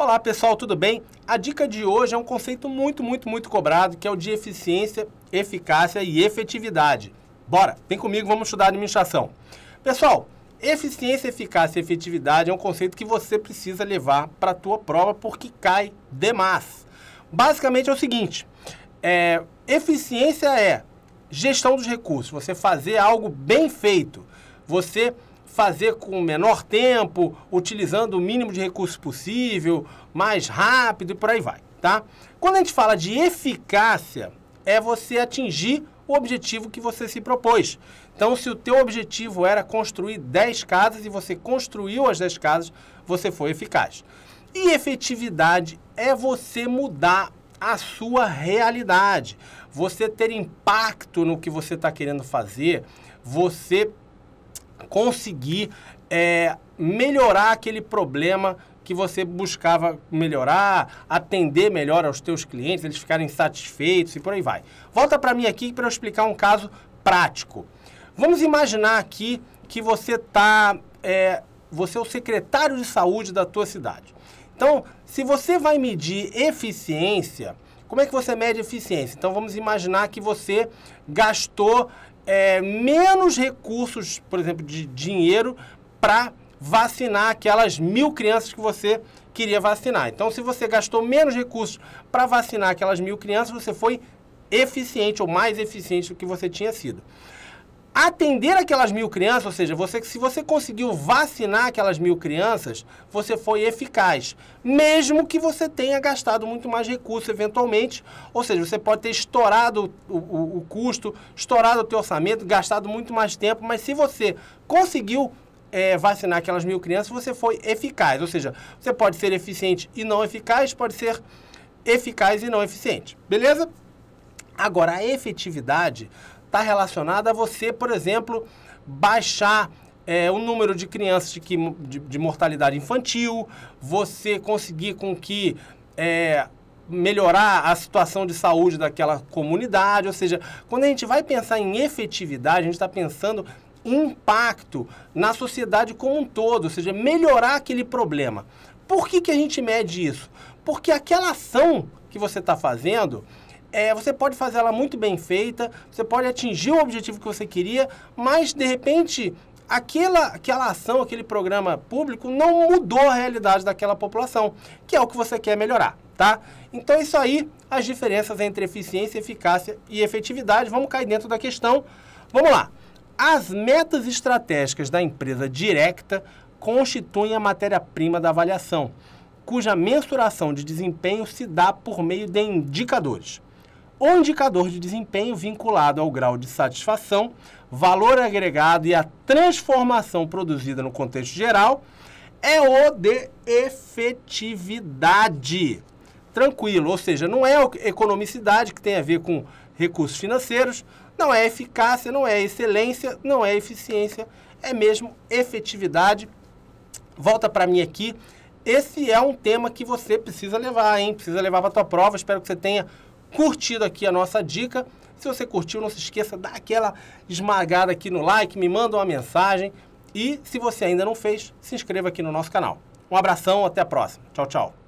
Olá pessoal, tudo bem? A dica de hoje é um conceito muito, muito, muito cobrado, que é o de eficiência, eficácia e efetividade. Bora, vem comigo, vamos estudar administração. Pessoal, eficiência, eficácia e efetividade é um conceito que você precisa levar para a tua prova porque cai demais. Basicamente é o seguinte, é, eficiência é gestão dos recursos, você fazer algo bem feito, você fazer com o menor tempo, utilizando o mínimo de recurso possível, mais rápido e por aí vai, tá? Quando a gente fala de eficácia, é você atingir o objetivo que você se propôs. Então, se o teu objetivo era construir 10 casas e você construiu as 10 casas, você foi eficaz. E efetividade é você mudar a sua realidade, você ter impacto no que você está querendo fazer, você conseguir é, melhorar aquele problema que você buscava melhorar, atender melhor aos teus clientes, eles ficarem satisfeitos e por aí vai. Volta para mim aqui para eu explicar um caso prático. Vamos imaginar aqui que você tá, é, você é o secretário de saúde da tua cidade. Então, se você vai medir eficiência, como é que você mede eficiência? Então, vamos imaginar que você gastou é, menos recursos, por exemplo, de dinheiro para vacinar aquelas mil crianças que você queria vacinar. Então, se você gastou menos recursos para vacinar aquelas mil crianças, você foi eficiente ou mais eficiente do que você tinha sido atender aquelas mil crianças, ou seja, você, se você conseguiu vacinar aquelas mil crianças, você foi eficaz, mesmo que você tenha gastado muito mais recursos eventualmente, ou seja, você pode ter estourado o, o, o custo, estourado o teu orçamento, gastado muito mais tempo, mas se você conseguiu é, vacinar aquelas mil crianças, você foi eficaz, ou seja, você pode ser eficiente e não eficaz, pode ser eficaz e não eficiente, beleza? Agora, a efetividade está relacionada a você, por exemplo, baixar é, o número de crianças de, de, de, mortalidade infantil, você conseguir com que é, melhorar a situação de saúde daquela comunidade. Ou seja, quando a gente vai pensar em efetividade, a gente está pensando em impacto na sociedade como um todo, ou seja, melhorar aquele problema. Por que, que a gente mede isso? Porque aquela ação que você está fazendo é, você pode fazer ela muito bem feita, você pode atingir o objetivo que você queria, mas de repente aquela, aquela ação, aquele programa público não mudou a realidade daquela população, que é o que você quer melhorar, tá? Então é isso aí, as diferenças entre eficiência, eficácia e efetividade, vamos cair dentro da questão. Vamos lá. As metas estratégicas da empresa direta constituem a matéria-prima da avaliação, cuja mensuração de desempenho se dá por meio de indicadores o indicador de desempenho vinculado ao grau de satisfação, valor agregado e a transformação produzida no contexto geral é o de efetividade. Tranquilo, ou seja, não é economicidade que tem a ver com recursos financeiros, não é eficácia, não é excelência, não é eficiência, é mesmo efetividade. Volta para mim aqui. Esse é um tema que você precisa levar, hein? Precisa levar para a tua prova. Espero que você tenha curtido aqui a nossa dica. Se você curtiu, não se esqueça daquela esmagada aqui no like, me manda uma mensagem. E se você ainda não fez, se inscreva aqui no nosso canal. Um abração, até a próxima. Tchau, tchau.